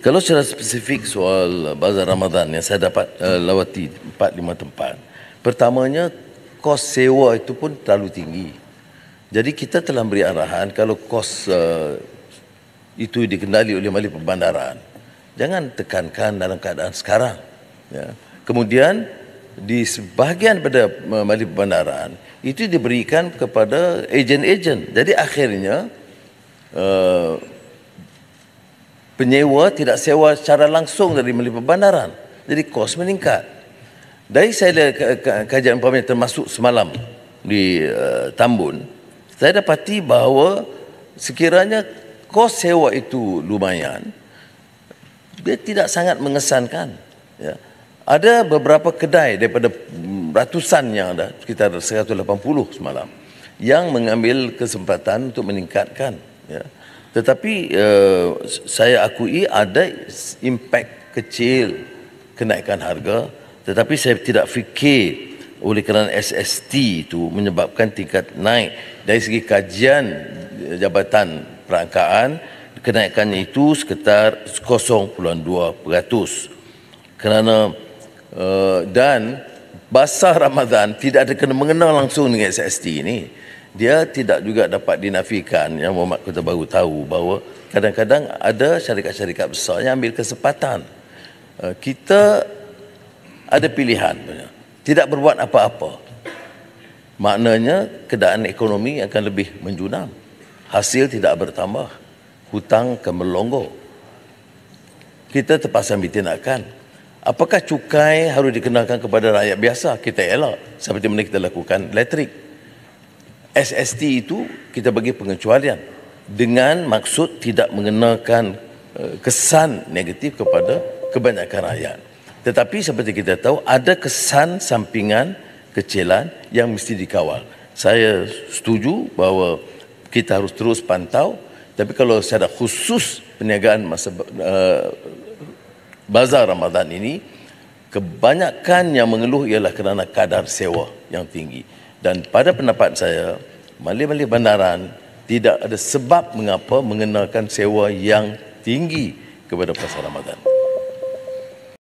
Kalau secara spesifik soal uh, bazar Ramadan yang saya dapat uh, lawati 4 5 tempat. Pertamanya kos sewa itu pun terlalu tinggi. Jadi kita telah beri arahan kalau kos uh, itu dikendali oleh Malik Perbandaran. Jangan tekankan dalam keadaan sekarang. Ya. Kemudian di sebahagian pada uh, Malik Perbandaran itu diberikan kepada ejen-ejen. Jadi akhirnya uh, penyewa tidak sewa secara langsung dari melalui perbandaran. Jadi kos meningkat. Dari saya ada kajian umpamanya termasuk semalam di uh, Tambun, saya dapati bahawa sekiranya kos sewa itu lumayan, dia tidak sangat mengesankan. Ya. Ada beberapa kedai daripada ratusan yang ada, sekitar 180 semalam, yang mengambil kesempatan untuk meningkatkan ya. Tetapi uh, saya akui ada impak kecil kenaikan harga tetapi saya tidak fikir oleh kerana SST itu menyebabkan tingkat naik dari segi kajian eh, jabatan perangkaan kenaikannya itu sekitar 0.2% kerana uh, dan basah Ramadan tidak ada kena mengena langsung dengan SST ini dia tidak juga dapat dinafikan yang Muhammad kita baru tahu bahawa kadang-kadang ada syarikat-syarikat besar yang ambil kesempatan eh, kita ada pilihan tidak berbuat apa-apa maknanya keadaan ekonomi akan lebih menjunam hasil tidak bertambah hutang akan melonggok kita terpaksa ambil tindakan apakah cukai harus dikenakan kepada rakyat biasa kita elak seperti mana kita lakukan elektrik SST itu kita bagi pengecualian dengan maksud tidak mengenakan eh, kesan negatif kepada kebanyakan rakyat. Tetapi seperti kita tahu ada kesan sampingan kecilan yang mesti dikawal. Saya setuju bahawa kita harus terus pantau tapi kalau saya ada khusus perniagaan masa uh, bazar Ramadan ini kebanyakan yang mengeluh ialah kerana kadar sewa yang tinggi dan pada pendapat saya malih-malih bandaran tidak ada sebab mengapa mengenakan sewa yang tinggi kepada pasal Ramadan.